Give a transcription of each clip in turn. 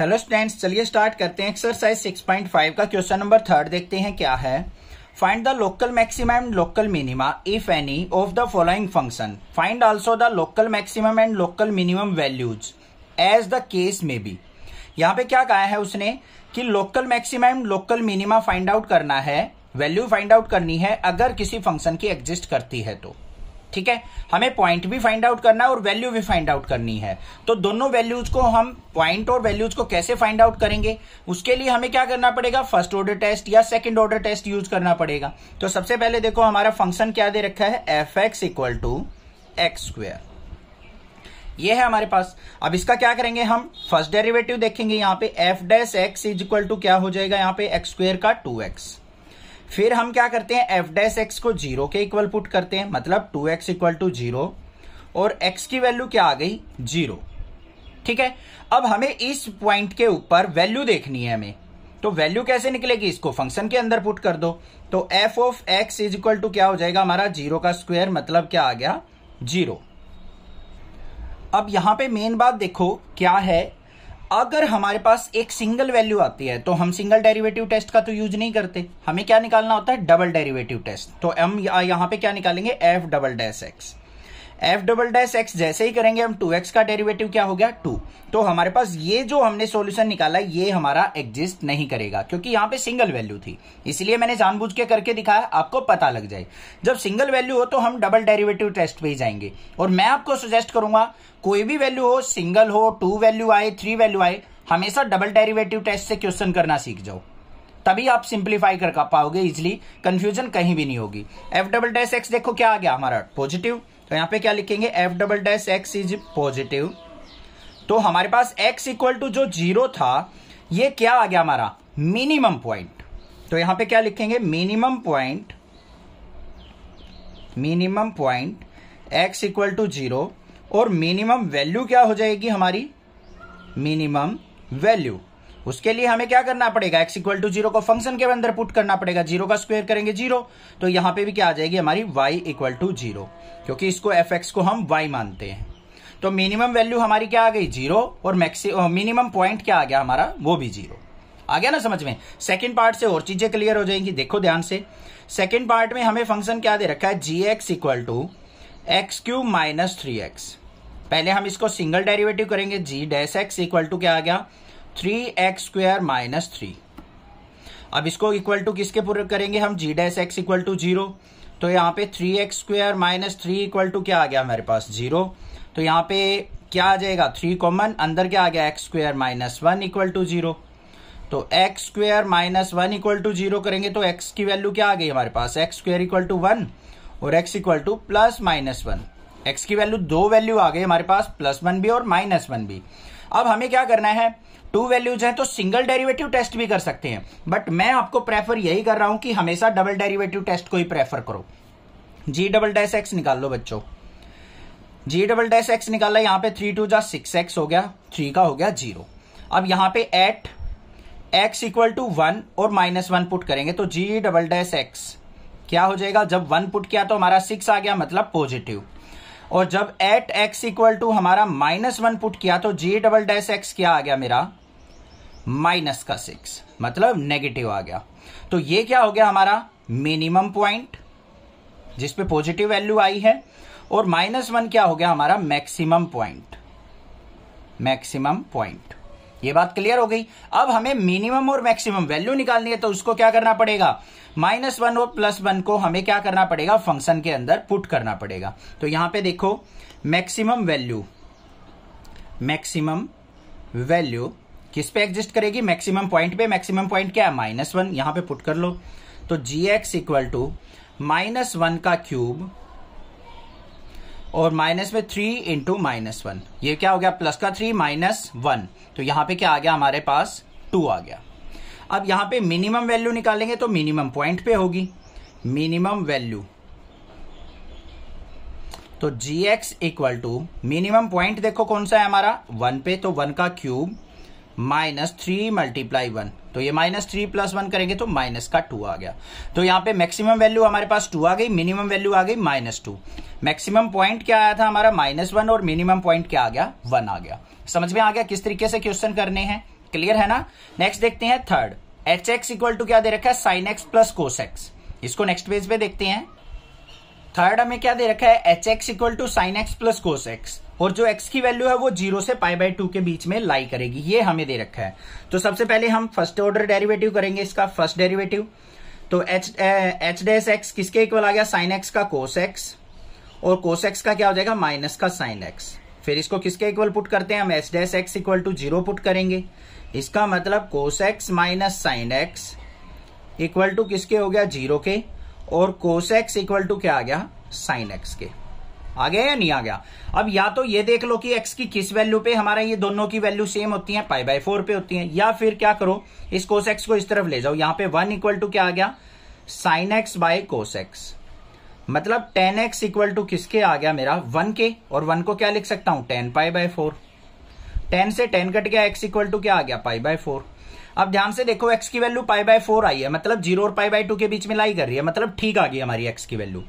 hello students चलिए start करते हैं एक्सरसाइज 6.5 का क्वेश्चन नंबर थर्ड देखते हैं क्या है find the local maximum and local minima if any of the following function find also the local maximum and local minimum values as the case may be यहाँ पे क्या कहा है उसने कि local maximum local minima find out करना है value find out करनी है अगर किसी फंक्शन की एग्जिस्ट करती है तो ठीक है हमें पॉइंट भी फाइंड आउट करना है और वैल्यू भी फाइंड आउट करनी है तो दोनों वैल्यूज को हम पॉइंट और वैल्यूज को कैसे फाइंड आउट करेंगे उसके लिए हमें क्या करना पड़ेगा फर्स्ट ऑर्डर टेस्ट या सेकेंड ऑर्डर टेस्ट यूज करना पड़ेगा तो सबसे पहले देखो हमारा फंक्शन क्या दे रखा है F x equal to X square ये है हमारे पास अब इसका क्या करेंगे हम फर्स्ट डेरिवेटिव देखेंगे यहां पे F dash X is equal to क्या हो जाएगा यहां पे एक्स स्क्वेयर का टू एक्स फिर हम क्या करते हैं एफ डैस एक्स को जीरो के इक्वल पुट करते हैं मतलब two X equal to zero और एक्स की वैल्यू क्या आ गई जीरो ठीक है अब हमें इस पॉइंट के ऊपर वैल्यू देखनी है हमें तो वैल्यू कैसे निकलेगी इसको फंक्शन के अंदर पुट कर दो तो F of X is equal to क्या हो जाएगा हमारा जीरो का स्क्वायर मतलब क्या आ गया जीरो अब यहां पे मेन बात देखो क्या है अगर हमारे पास एक सिंगल वैल्यू आती है तो हम सिंगल डेरिवेटिव टेस्ट का तो यूज नहीं करते हमें क्या निकालना होता है डबल डेरिवेटिव टेस्ट तो हम यहां पे क्या निकालेंगे F double dash X F double dash X जैसे ही करेंगे हम टू एक्स का डेरिवेटिव क्या हो गया टू तो हमारे पास ये जो हमने सोल्यूशन निकाला ये हमारा एग्जिस्ट नहीं करेगा क्योंकि यहां पे सिंगल वैल्यू थी इसलिए मैंने जानबूझ के करके दिखाया आपको पता लग जाए जब सिंगल वैल्यू हो तो हम डबल डेरिवेटिव टेस्ट पे ही जाएंगे और मैं आपको सजेस्ट करूंगा कोई भी वैल्यू हो सिंगल हो टू वैल्यू आए थ्री वैल्यू आए हमेशा डबल डेरिवेटिव टेस्ट से क्वेश्चन करना सीख जाओ तभी आप सिंप्लीफाई कर पाओगे इजिली कंफ्यूजन कहीं भी नहीं होगी एफ डबल डैश एक्स देखो क्या आ गया हमारा पॉजिटिव तो यहाँ पे क्या लिखेंगे F double dash X is positive तो हमारे पास एक्स इक्वल टू जो जीरो था ये क्या आ गया हमारा मिनिमम पॉइंट तो यहां पे क्या लिखेंगे minimum point minimum point x equal to zero और मिनिमम वैल्यू क्या हो जाएगी हमारी मिनिमम वैल्यू उसके लिए हमें क्या करना पड़ेगा एक्स इक्वल टू जीरो को फंक्शन के अंदर पुट करना पड़ेगा जीरो का स्क्वायर करेंगे जीरो तो यहां पे भी क्या आ जाएगी हमारी y इक्वल टू जीरो क्योंकि इसको एफ को हम y मानते हैं तो मिनिमम वैल्यू हमारी क्या आ गई जीरो और मैक्सिम मिनिमम पॉइंट क्या आ गया हमारा वो भी जीरो आ गया ना समझ में सेकेंड पार्ट से और चीजें क्लियर हो जाएंगी देखो ध्यान से सेकेंड पार्ट में हमें फंक्शन क्या दे रखा है G x equal to X cube minus three X पहले हम इसको सिंगल डेरिवेटिव करेंगे G dash x equal to क्या आ गया three X square minus three अब इसको इक्वल टू किसके पूरे करेंगे हम G dash x equal to zero तो यहाँ पे three X square minus three equal to क्या आ गया हमारे पास जीरो तो यहाँ पे क्या आ जाएगा थ्री कॉमन अंदर क्या आ गया X square minus one equal to zero तो X square minus one equal to zero करेंगे तो एक्स की वैल्यू क्या आ गई हमारे पास X square equal to one और X equal to plus minus one X की वैल्यू दो वैल्यू आ गई हमारे पास प्लस वन भी और माइनस वन भी अब हमें क्या करना है टू वैल्यूज हैं तो सिंगल डेरिवेटिव टेस्ट भी कर सकते हैं बट मैं आपको प्रेफर यही कर रहा हूं कि हमेशा डबल डेरिवेटिव टेस्ट को ही प्रेफर करो जी डबल डैश एक्स निकाल लो बच्चों जी डबल डैश एक्स निकाला यहां पे थ्री टू जा सिक्स एक्स हो गया थ्री का हो गया जीरो अब यहां पे at x equal to one और माइनस वन पुट करेंगे तो जी डबल डैश एक्स क्या हो जाएगा जब वन पुट किया तो हमारा सिक्स आ गया मतलब पॉजिटिव और जब एट एक्स इक्वल टू हमारा माइनस वन पुट किया तो जी डबल डैश एक्स क्या आ गया मेरा माइनस का सिक्स मतलब नेगेटिव आ गया तो ये क्या हो गया हमारा मिनिमम पॉइंट जिसपे पॉजिटिव वैल्यू आई है और माइनस वन क्या हो गया हमारा मैक्सिमम पॉइंट मैक्सिमम पॉइंट ये बात क्लियर हो गई अब हमें मिनिमम और मैक्सिमम वैल्यू निकालनी है तो उसको क्या करना पड़ेगा माइनस वन और प्लस वन को हमें क्या करना पड़ेगा फंक्शन के अंदर पुट करना पड़ेगा तो यहां पे देखो मैक्सिमम वैल्यू मैक्सिमम वैल्यू किस पे एग्जिस्ट करेगी मैक्सिमम पॉइंट पे मैक्सिमम पॉइंट क्या है माइनस वन यहां पर पुट कर लो तो जी x equal to minus one का क्यूब और माइनस में थ्री इंटू माइनस वन ये क्या हो गया प्लस का थ्री माइनस वन तो यहां पे क्या आ गया हमारे पास टू आ गया अब यहां पे मिनिमम वैल्यू निकालेंगे तो मिनिमम पॉइंट पे होगी मिनिमम वैल्यू तो जी x equal to minimum point देखो कौन सा है हमारा वन पे तो वन का cube minus three multiply one तो ये माइनस थ्री प्लस वन करेंगे तो माइनस का टू आ गया तो यहाँ पे मैक्सिमम वैल्यू हमारे पास टू आ गई मिनिमम वैल्यू आ गई माइनस टू मैक्सिमम पॉइंट क्या आया था हमारा माइनस वन और मिनिमम पॉइंट क्या आ गया वन आ गया समझ में आ गया किस तरीके से क्वेश्चन करने हैं क्लियर है ना नेक्स्ट देखते हैं third h x equal to क्या दे रखा है साइन एक्स प्लस एक्स इसको नेक्स्ट पेज पे देखते हैं थर्ड हमें क्या दे रखा है h x equal to sine x plus cos x और जो एक्स की वैल्यू है वो जीरो से पाई बाई टू के बीच में लाई करेगी ये हमें दे रखा है तो सबसे पहले हम फर्स्ट ऑर्डर डेरिवेटिव करेंगे इसका फर्स्ट डेरिवेटिव तो एच एच डेस एक्स किसके इक्वल आ गया साइन एक्स का कोस एक्स और कोस एक्स का क्या हो जाएगा माइनस का साइन एक्स फिर इसको किसके इक्वल पुट करते हैं हम h dash x equal to zero put करेंगे इसका मतलब cos x minus sine x equal to किसके हो गया जीरो के और कोस एक्स इक्वल टू क्या आ गया साइन एक्स के आ गया या नहीं आ गया अब या तो ये देख लो कि एक्स की किस वैल्यू पे हमारा ये दोनों की वैल्यू सेम होती है पाई बाय फोर पे होती है या फिर क्या करो इस कोस एक्स को इस तरफ ले जाओ यहां पे वन इक्वल टू क्या आ गया sine x by cos x मतलब टेन एक्स इक्वल टू किसके आ गया मेरा वन के और वन को क्या लिख सकता हूं tan pi by four tan से टेन कट गया एक्स इक्वल टू क्या आ गया पाई बाय फोर अब ध्यान से देखो एक्स की वैल्यू पाई बाय फोर आई है मतलब जीरो और पाई बाय टू के बीच में लाई कर रही है मतलब ठीक आ गई हमारी एक्स की वैल्यू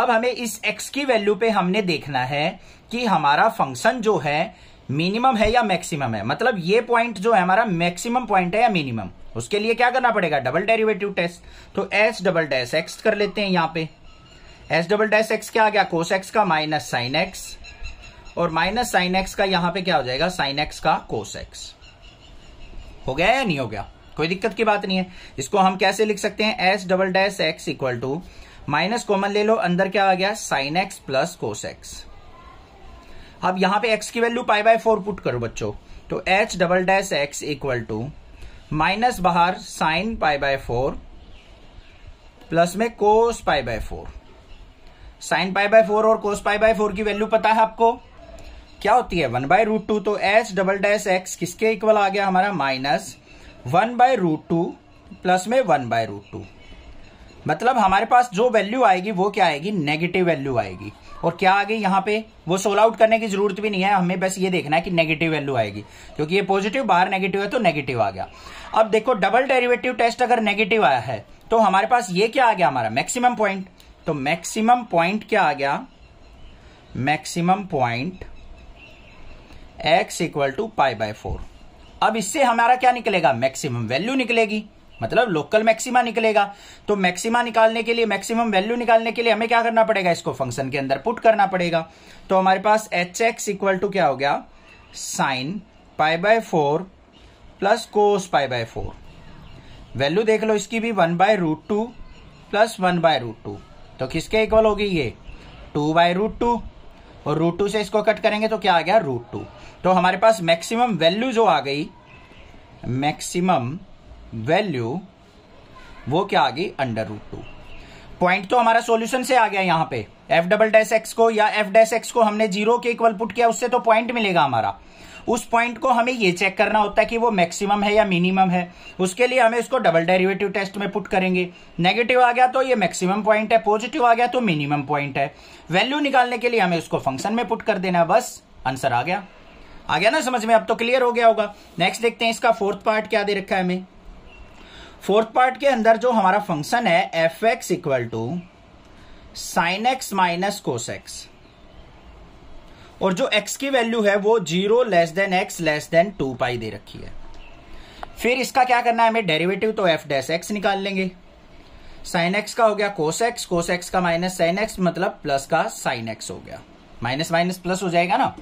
अब हमें इस एक्स की वैल्यू पे हमने देखना है कि हमारा फंक्शन जो है मिनिमम है या मैक्सिमम है मतलब ये पॉइंट जो है हमारा मैक्सिमम पॉइंट है या मिनिमम उसके लिए क्या करना पड़ेगा डबल डेरिवेटिव टेस्ट तो एस डबल डैश एक्स कर लेते हैं यहां पे एस डबल डैश एक्स क्या आ गया कोस एक्स का माइनस साइन एक्स और माइनस साइन एक्स का यहां पे क्या हो जाएगा साइन एक्स का कोस एक्स हो गया या नहीं हो गया कोई दिक्कत की बात नहीं है इसको हम कैसे लिख सकते हैं s double dash x equal to minus common ले लो अंदर क्या आ गया sine x plus cos x अब यहां पे x की value pi by four put करो बच्चों तो h double dash x equal to minus बाहर sine pi by four plus में cos pi by four sine pi by four और कोस पाई बाय फोर की वैल्यू पता है आपको क्या होती है वन बाय रूट टू तो एस डबल डैश एक्स किसके इक्वल आ गया हमारा minus one by root two plus में वन बाय रूट टू मतलब हमारे पास जो वैल्यू आएगी वो क्या आएगी नेगेटिव वैल्यू आएगी और क्या आ गई यहाँ पे वो सोल आउट करने की जरूरत भी नहीं है हमें बस ये देखना है कि नेगेटिव वैल्यू आएगी क्योंकि ये पॉजिटिव बाहर नेगेटिव है तो नेगेटिव आ गया अब देखो डबल डेरिवेटिव टेस्ट अगर नेगेटिव आया है तो हमारे पास ये क्या आ गया हमारा मैक्सिमम पॉइंट तो मैक्सिमम पॉइंट क्या आ गया maximum point x equal to pi by four अब इससे हमारा क्या निकलेगा मैक्सिमम वैल्यू निकलेगी मतलब लोकल मैक्सिमा निकलेगा तो मैक्सिमा निकालने के लिए मैक्सिमम वैल्यू निकालने के लिए हमें क्या करना पड़ेगा इसको फंक्शन के अंदर पुट करना पड़ेगा तो हमारे पास एच एक्स इक्वल टू क्या हो गया sine pi by four plus cos pi by four value देख लो इसकी भी one by root two plus one by root two तो किसके इक्वल होगी ये टू बाय रूट टू और रूट टू से इसको कट करेंगे तो क्या आ गया रूट टू तो हमारे पास मैक्सिमम वैल्यू जो आ गई मैक्सिमम वैल्यू वो क्या आ गई अंडर रूट टू पॉइंट तो हमारा सॉल्यूशन से आ गया यहां पे एफ डबल डैश एक्स को या एफ डैश एक्स को हमने जीरो के इक्वल पुट किया उससे तो पॉइंट मिलेगा हमारा उस पॉइंट को हमें ये चेक करना होता है कि वो मैक्सिमम है या मिनिमम है उसके लिए हमें इसको डबल डेरिवेटिव टेस्ट में पुट करेंगे नेगेटिव आ गया तो ये मैक्सिमम पॉइंट है पॉजिटिव आ गया तो मिनिमम पॉइंट है वैल्यू निकालने के लिए हमें उसको फंक्शन में पुट कर देना बस आंसर आ गया आ गया ना समझ में अब तो क्लियर हो गया होगा नेक्स्ट देखते हैं इसका फोर्थ पार्ट क्या दे रखा है हमें फोर्थ पार्ट के अंदर जो हमारा फंक्शन है F x equal to sine x minus cos x और जो x की वैल्यू है वो zero less than x less than two pi दे रखी है फिर इसका क्या करना है हमें डेरिवेटिव तो एफ डैस एक्स निकाल लेंगे साइन एक्स का हो गया कोस एक्स कोस एक्स का माइनस साइन एक्स मतलब प्लस का साइन एक्स हो गया माइनस माइनस प्लस हो जाएगा ना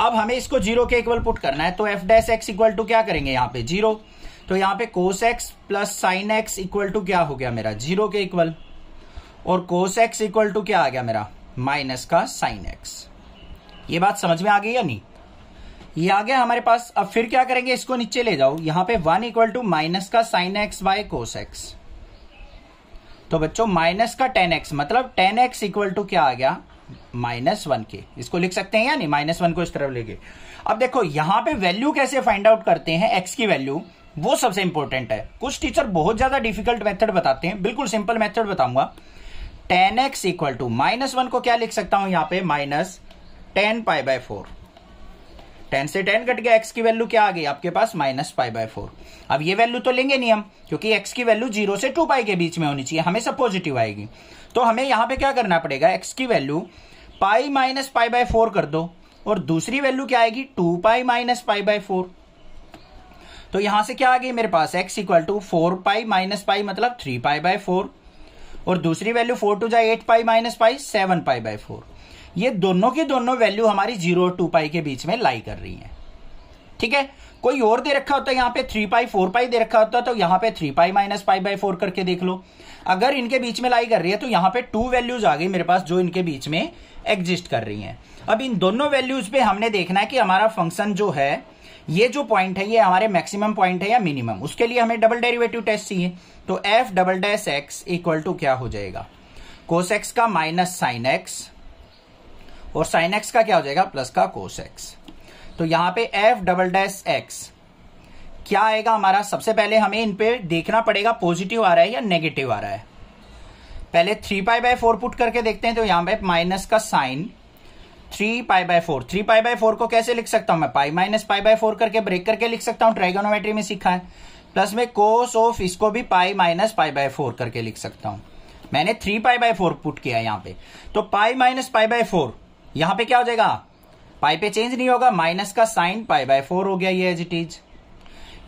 अब हमें इसको जीरो के इक्वल पुट करना है तो f dash x equal to क्या करेंगे यहाँ पे जीरो तो यहाँ पे cos x plus sine x equal to क्या हो गया मेरा जीरो के इक्वल और कोस एक्स इक्वल टू क्या आ गया मेरा माइनस का साइन एक्स ये बात समझ में आ गई या नहीं ये आ गया हमारे पास अब फिर क्या करेंगे इसको नीचे ले जाओ यहाँ पे वन इक्वल टू माइनस का sine x by cos x तो बच्चों माइनस का टेन एक्स मतलब टेन एक्स इक्वल टू क्या आ गया माइनस वन के इसको लिख सकते हैं या नहीं माइनस वन को इस तरफ लेके अब देखो यहां पे वैल्यू कैसे फाइंड आउट करते हैं एक्स की वैल्यू वो सबसे इंपॉर्टेंट है कुछ टीचर बहुत ज्यादा डिफिकल्ट मेथड बताते हैं बिल्कुल सिंपल मेथड बताऊंगा tan x equal to minus one को क्या लिख सकता हूं यहां पे minus tan pi by four tan से टेन कट गया एक्स की वैल्यू क्या आ गई आपके पास माइनस पाई बाय फोर अब ये वैल्यू तो लेंगे नहीं हम क्योंकि एक्स की वैल्यू जीरो से टू पाई के बीच में होनी चाहिए हमेशा पॉजिटिव आएगी तो हमें यहां पे क्या करना पड़ेगा एक्स की value pi minus pi by four कर दो और दूसरी वैल्यू क्या आएगी two pi minus pi by four तो यहां से क्या आ गई मेरे पास x equal to four pi minus pi मतलब थ्री पाई बाय फोर और दूसरी वैल्यू फोर टू जाए eight pi minus pi seven pi by four ये दोनों की दोनों वैल्यू हमारी जीरो टू पाई के बीच में लाई कर रही है ठीक है कोई और दे रखा होता है यहां पे थ्री पाई फोर पाई दे रखा होता है तो यहां पे three pi minus pi by four करके देख लो अगर इनके बीच में लाई कर रही है तो यहाँ पे टू वैल्यूज आ गई मेरे पास जो इनके बीच में एग्जिस्ट कर रही हैं अब इन दोनों वैल्यूज पे हमने देखना है कि हमारा फंक्शन जो है ये जो पॉइंट है ये हमारे मैक्सिमम पॉइंट है या मिनिमम उसके लिए हमें डबल डेरिवेटिव टेस्ट चाहिए तो f double dash x equal to क्या हो जाएगा कोस एक्स का माइनस साइन एक्स और साइन एक्स का क्या हो जाएगा प्लस का कोस एक्स तो यहां पे एफ डबल डैश एक्स क्या आएगा हमारा सबसे पहले हमें इन पे देखना पड़ेगा पॉजिटिव आ रहा है या नेगेटिव आ रहा है पहले three pi by four put करके देखते हैं तो यहां पे माइनस का sine three pi by four three pi by four को कैसे लिख सकता हूं मैं pi minus pi by four करके ब्रेक करके लिख सकता हूं ट्राइगोनोमेट्री में सीखा है प्लस में कोस ऑफ इसको भी pi minus pi by four करके लिख सकता हूं मैंने three pi by four put किया यहाँ पे तो pi minus pi by four यहां पे क्या हो जाएगा पाई पे चेंज नहीं होगा माइनस का साइन पाई बाय फोर हो गया ये एज इट इज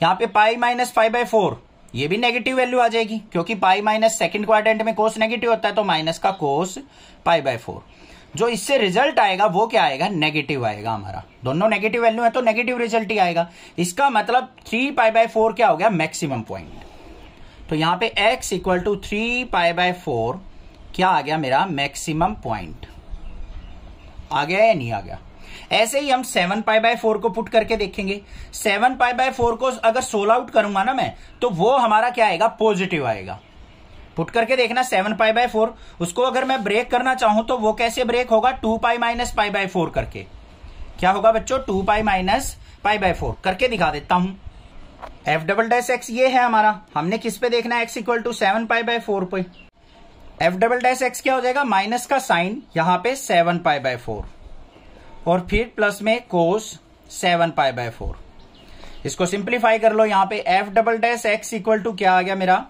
यहाँ पे pi minus five by four ये भी नेगेटिव वैल्यू आ जाएगी क्योंकि पाई माइनस सेकंड क्वाड्रेंट में कोस नेगेटिव होता है तो माइनस का कोस पाई बाय फोर जो इससे रिजल्ट आएगा वो क्या आएगा नेगेटिव आएगा हमारा दोनों नेगेटिव वैल्यू है तो नेगेटिव रिजल्ट ही आएगा इसका मतलब थ्री पाई बाय फोर क्या हो गया मैक्सिमम पॉइंट तो यहां पे x equal to three pi by four क्या आ गया मेरा मैक्सिमम पॉइंट आ गया या नहीं आ गया ऐसे ही हम सेवन पाई बाय फोर को पुट करके देखेंगे सेवन पाई बाय फोर को अगर सोल आउट करूंगा ना मैं तो वो हमारा क्या आएगा पॉजिटिव आएगा पुट करके देखना सेवन पाई बाय फोर उसको अगर मैं ब्रेक करना चाहूं तो वो कैसे ब्रेक होगा two pi minus pi by four करके क्या होगा बच्चों two pi minus pi by four करके दिखा देता हूं एफ डबल डैश एक्स ये है हमारा हमने किस पे देखना है x equal to seven pi by four पे एफ डबल डैश एक्स क्या हो जाएगा माइनस का साइन यहां पे सेवन पाई बाय फोर और फिर प्लस में cos seven pi by four इसको सिंप्लीफाई कर लो यहाँ पे f double dash x equal to क्या आ गया मेरा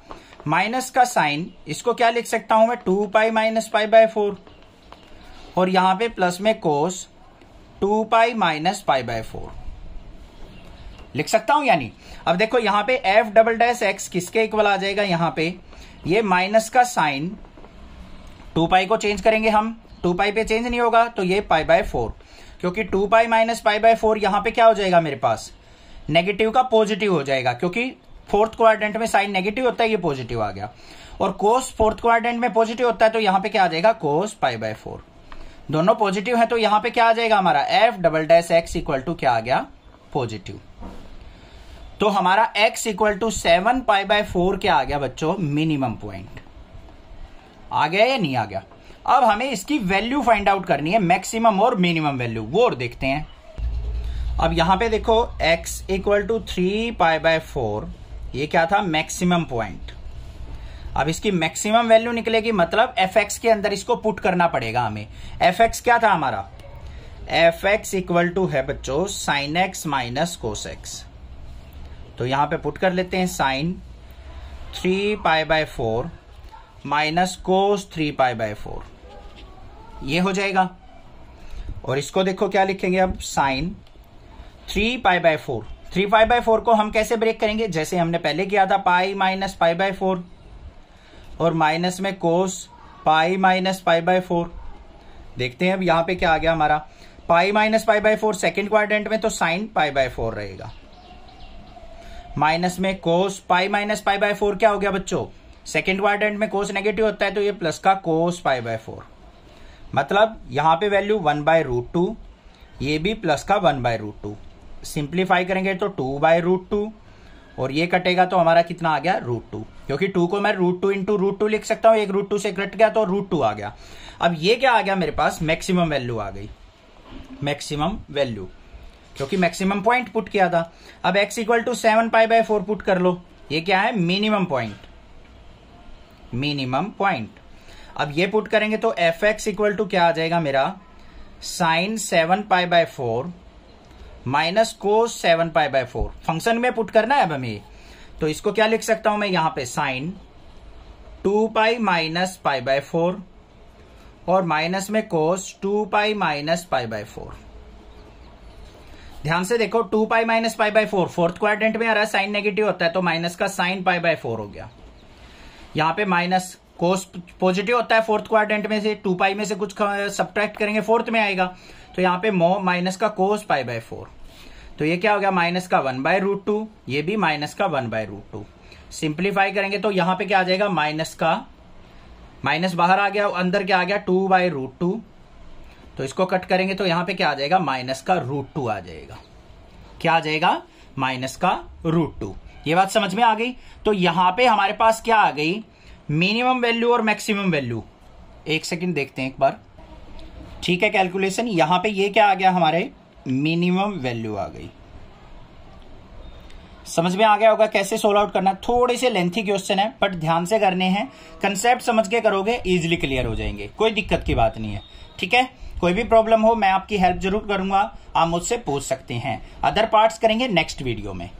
माइनस का साइन इसको क्या लिख सकता हूं मैं two pi minus pi by four और यहां पे प्लस में cos two pi minus pi by four लिख सकता हूं यानी अब देखो यहां पे एफ डबल डैश एक्स किसके इक्वल आ जाएगा यहां पे ये माइनस का साइन टू पाई को चेंज करेंगे हम टू पाई पे चेंज नहीं होगा तो ये पाई बाय फोर क्योंकि two pi minus pi by four यहां पर क्या हो जाएगा मेरे पास नेगेटिव का पॉजिटिव हो जाएगा क्योंकि फोर्थ क्वाड्रेंट में साइन नेगेटिव होता है ये पॉजिटिव आ गया और कोस फोर्थ क्वाड्रेंट में पॉजिटिव होता है तो यहां पे क्या आ जाएगा कोस पाई बाय फोर दोनों पॉजिटिव है तो यहां पे क्या आ जाएगा हमारा f double dash x equal to क्या आ गया पॉजिटिव तो हमारा x equal to seven pi by four क्या आ गया बच्चों मिनिमम पॉइंट आ गया या नहीं आ गया अब हमें इसकी वैल्यू फाइंड आउट करनी है मैक्सिमम और मिनिमम वैल्यू वो और देखते हैं अब यहां पे देखो x equal to three pi by four ये क्या था मैक्सिमम पॉइंट अब इसकी मैक्सिमम वैल्यू निकलेगी मतलब एफ एक्स के अंदर इसको पुट करना पड़ेगा हमें एफ एक्स क्या था हमारा एफ एक्स इक्वल टू है बच्चों sine x minus cos x तो यहां पे पुट कर लेते हैं sine three pi by four minus cos three pi by four ये हो जाएगा और इसको देखो क्या लिखेंगे अब sine three pi by four three pi by four को हम कैसे ब्रेक करेंगे जैसे हमने पहले किया था pi minus pi by four और माइनस में cos pi minus pi by four देखते हैं अब यहां पे क्या आ गया हमारा pi minus pi by four second quadrant में तो साइन पाई बाय फोर रहेगा माइनस में cos pi minus pi by four क्या हो गया बच्चों सेकेंड क्वारेंट में कोस नेगेटिव होता है तो ये प्लस का कोस पाई बाय फोर मतलब यहाँ पे value one by root two ये भी प्लस का one by root two simplify करेंगे तो टू बाय रूट टू और ये कटेगा तो हमारा कितना आ गया रूट टू क्योंकि टू को मैं root two into root two लिख सकता हूँ एक रूट टू से कट गया तो रूट टू आ गया अब ये क्या आ गया मेरे पास मैक्सिमम वैल्यू आ गई मैक्सिमम वैल्यू क्योंकि मैक्सिमम पॉइंट पुट किया था अब x equal to seven pi by four put कर लो ये क्या है मिनिमम पॉइंट मिनिमम पॉइंट अब ये पुट करेंगे तो एफ एक्स इक्वल टू क्या आ जाएगा मेरा sine seven pi by four minus को seven pi by four function में पुट करना है अब हमें तो इसको क्या लिख सकता हूं मैं यहां पे sine two pi minus pi by four और माइनस में cos two pi minus pi by four ध्यान से देखो two pi minus pi by four fourth quadrant में आ रहा है साइन नेगेटिव होता है तो माइनस का साइन पाई बाय फोर हो गया यहां पे माइनस कोस पॉजिटिव होता है फोर्थ क्वारेंट में से टू पाई में से कुछ सब्ट्रैक्ट करेंगे फोर्थ में आएगा तो यहाँ पे मो माइनस का कोस पाई बाय फोर तो ये क्या हो गया माइनस का वन बाय रूट टू ये भी माइनस का one by root two simplify करेंगे तो यहाँ पे क्या आ जाएगा माइनस का माइनस बाहर आ गया अंदर क्या आ गया टू बाय रूट टू तो इसको कट करेंगे तो यहाँ पे क्या आ जाएगा माइनस का रूट टू आ जाएगा क्या आ जाएगा माइनस का रूट टू ये बात समझ में आ गई तो यहाँ पे हमारे पास क्या आ गई मिनिमम वैल्यू और मैक्सिमम वैल्यू एक सेकंड देखते हैं एक बार ठीक है कैलकुलेशन यहां पे ये क्या आ गया हमारे मिनिमम वैल्यू आ गई समझ में आ गया होगा कैसे सोल्व आउट करना थोड़े से लेंथी क्वेश्चन है बट ध्यान से करने हैं कंसेप्ट समझ के करोगे इजिली क्लियर हो जाएंगे कोई दिक्कत की बात नहीं है ठीक है कोई भी प्रॉब्लम हो मैं आपकी हेल्प जरूर करूंगा आप मुझसे पूछ सकते हैं अदर पार्ट्स करेंगे नेक्स्ट वीडियो में